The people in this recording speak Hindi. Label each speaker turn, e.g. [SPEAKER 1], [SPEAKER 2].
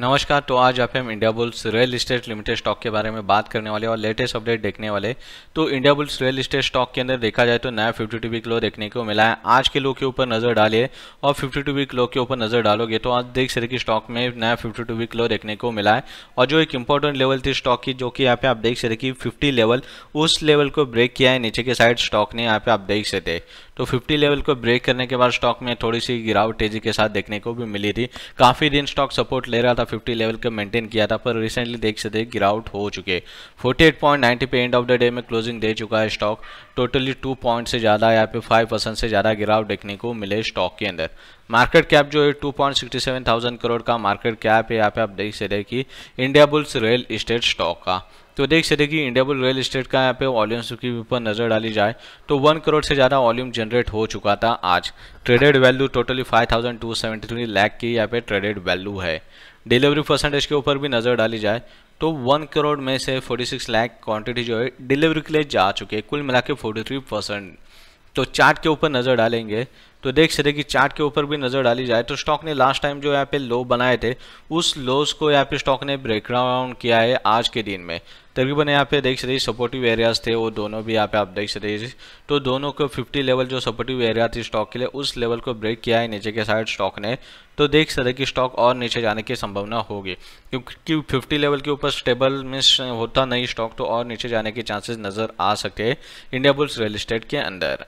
[SPEAKER 1] नमस्कार तो आज आप हम Indiabulls real estate limited stock के बारे में बात करने वाले और लेटेस्ट अपडेट देखने वाले तो Indiabulls real estate stock के अंदर देखा जाए तो नया 52 टू वीक लो देखने को मिला है आज के लो के ऊपर नजर डालिए और 52 टू वीक लो के ऊपर नजर डालोगे तो आज देख सकते स्टॉक में नया फिफ्टी टू वीक लो देखने को मिला है और जो एक इंपॉर्टेंट लेवल थी स्टॉक की जो कि यहाँ पे आप देख सकते कि फिफ्टी लेवल उस लेवल को ब्रेक किया है नीचे के साइड स्टॉक ने यहाँ पे आप देख सकते तो 50 लेवल को ब्रेक करने के बाद स्टॉक में थोड़ी सी गिरावट तेजी के साथ देखने को भी मिली थी काफ़ी दिन स्टॉक सपोर्ट ले रहा था 50 लेवल का मेंटेन किया था पर रिसेंटली देख सकते गिर आउट हो चुके फोर्टी एट पॉइंट नाइन्टी पे एंड ऑफ द डे में क्लोजिंग दे चुका है स्टॉक टोटली टू पॉइंट से ज़्यादा यहाँ पे फाइव परसेंट से ज़्यादा गिरावट देखने को मिले स्टॉक के अंदर मार्केट कैप जो है टू थाउजेंड करोड़ का मार्केट कैप है यहाँ पे आप देख सकते कि Indiabulls real estate stock का तो देख सकते कि इंडिया बुल रियल इस्टेट का यहाँ पे वॉल्यूम की ऊपर नज़र डाली जाए तो वन करोड़ से ज़्यादा वॉल्यूम जनरेट हो चुका था आज traded value totally five thousand two seventy three lakh की यहाँ पे ट्रेडेड वैल्यू है डिलीवरी परसेंटेज के ऊपर भी नज़र डाली जाए तो वन करोड़ में से 46 लाख क्वांटिटी जो है डिलीवरी के लिए जा चुके हैं कुल मिला के फोर्टी परसेंट तो चार्ट के ऊपर नज़र डालेंगे तो देख सकते कि चार्ट के ऊपर भी नज़र डाली जाए तो स्टॉक ने लास्ट टाइम जो यहाँ पे लो बनाए थे उस लोस को यहाँ पे स्टॉक ने ब्रेक डाउन किया है आज के दिन में तकरीबन यहाँ पे देख सकते सपोर्टिव एरियाज थे वो दोनों भी यहाँ पे आप देख सकते तो दोनों को 50 लेवल जो सपोर्टिव एरिया थी स्टॉक के लिए उस लेवल को ब्रेक किया है नीचे के साइड स्टॉक ने तो देख सकते कि स्टॉक और नीचे जाने की संभावना होगी क्योंकि फिफ्टी लेवल के ऊपर स्टेबल मिस होता नहीं स्टॉक तो और नीचे जाने के चांसेस नज़र आ सकते हैं इंडिया बुल्स रियल इस्टेट के अंदर